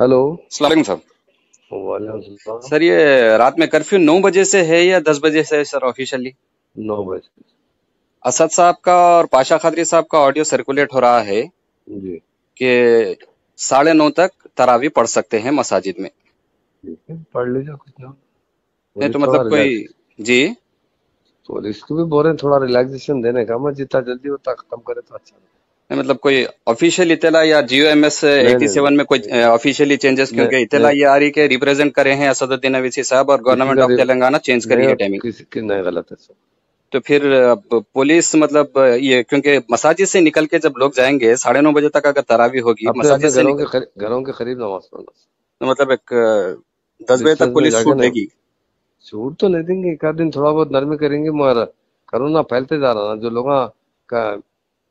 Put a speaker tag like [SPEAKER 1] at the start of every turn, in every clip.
[SPEAKER 1] hello
[SPEAKER 2] सलाम sir sir ये रात में कर्फ्यू नौ बजे से है या दस बजे से सर ऑफिशियली नौ बजे असद साहब का और पाशा खादरी साहब का ऑडियो सर्कुलेट हो रहा है जी कि साढ़े नौ तक तरावी पढ़ सकते हैं मसाजिद में
[SPEAKER 1] पढ़ लीजिए कुछ ना
[SPEAKER 2] नहीं तो मतलब कोई
[SPEAKER 1] जी तो इसको भी बोल रहे थोड़ा रिलैक्सेशन देने का मैं जितना जल्दी होता खत्म करे तो अच्छा
[SPEAKER 2] मतलब कोई ऑफिशियल इतला या geo M S AT seven में कोई ऑफिशियली चेंजेस uh, क्योंकि इतला ये आ रही के रिप्रेजेंट करे हैं असदुद्दीन अवीसी साहब और गवर्नमेंट ऑफ तेलंगाना चेंज करी है
[SPEAKER 1] टाइमिंग नहीं गलत है
[SPEAKER 2] तो फिर पुलिस मतलब uh, ये क्योंकि मसाजिद से निकल के जब लोग जाएंगे साढ़े नौ बजे तक अगर तरावी होगी मसाजिद से
[SPEAKER 1] घरों के करीब नमाज पढ़ना तो मतलब एक uh,
[SPEAKER 2] दस बजे तक पुलिस छूट देगी
[SPEAKER 1] छूट तो नहीं देंगे एक आध दिन थोड़ा बहुत नरमी करेंगे मगर करोना फैलते जा रहा ना जो लोग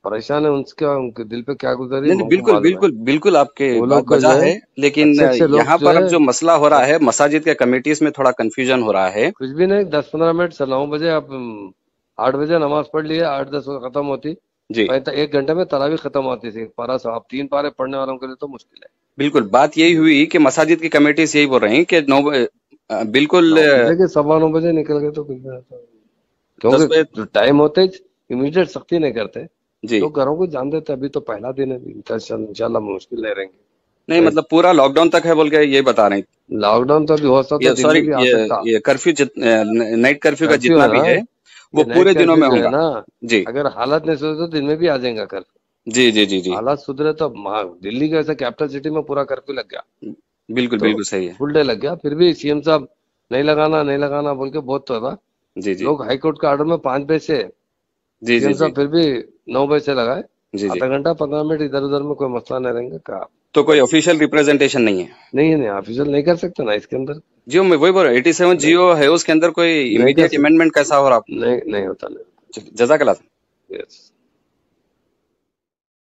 [SPEAKER 1] परेशान है उनके उनके दिल पे क्या गुजर है बिल्कुल बिल्कुल
[SPEAKER 2] बिल्कुल आपके वजह है
[SPEAKER 1] लेकिन यहाँ पर अब जो
[SPEAKER 2] मसला हो रहा है मसाजिद के कमेटीज में थोड़ा कंफ्यूजन हो रहा है
[SPEAKER 1] कुछ भी नहीं दस पंद्रह मिनट से नौ बजे आप आठ बजे नमाज पढ़ लिए आठ दस बजे खत्म होती जी तो एक घंटे में तलावी खत्म होती थी पारा साहब तीन पारे पढ़ने वालों के लिए तो मुश्किल है बिल्कुल बात
[SPEAKER 2] यही हुई कि मसाजिद की कमेटीज यही बोल रही है कि नौ बिल्कुल
[SPEAKER 1] सवा नौ बजे निकल गए तो क्योंकि टाइम होते इमीडिएट सख्ती नहीं करते जी तो घरों को जान देते अभी तो पहला दिन है तो इंशाल्लाह मुश्किल नहीं रहेंगे नहीं मतलब पूरा
[SPEAKER 2] लॉकडाउन तक है बोल के ये बता रहे हैं लॉकडाउन तो अभी हो सकता है सॉरी ये कर्फ्यू नाइट कर्फ्यू का जितना भी है वो पूरे दिनों में होगा ना
[SPEAKER 1] जी अगर हालत नहीं सुधरे तो दिन में भी आ जाएगा कर्फ्यू
[SPEAKER 2] जी जी जी जी हालात
[SPEAKER 1] सुधरे तो दिल्ली का ऐसा कैपिटल सिटी में पूरा कर्फ्यू लग गया
[SPEAKER 2] बिल्कुल तो बिल्कुल सही है
[SPEAKER 1] फुल डे लग गया फिर भी सीएम साहब नहीं लगाना नहीं लगाना बोल के बहुत तो था जी जी लोग हाईकोर्ट के ऑर्डर में पांच बजे से जी जी फिर भी नौ बजे से लगाए जी आधा घंटा पंद्रह मिनट इधर उधर में कोई मसला नहीं रहेंगे कहा
[SPEAKER 2] तो कोई ऑफिशियल रिप्रेजेंटेशन नहीं है
[SPEAKER 1] नहीं नहीं ऑफिशियल नहीं कर सकते ना इसके अंदर
[SPEAKER 2] जियो में वही बोल रहा एटी सेवन जियो है उसके अंदर कोई इमीडिएट अमेंडमेंट कैसा
[SPEAKER 1] हो रहा नहीं नहीं होता नहीं जजाकला यस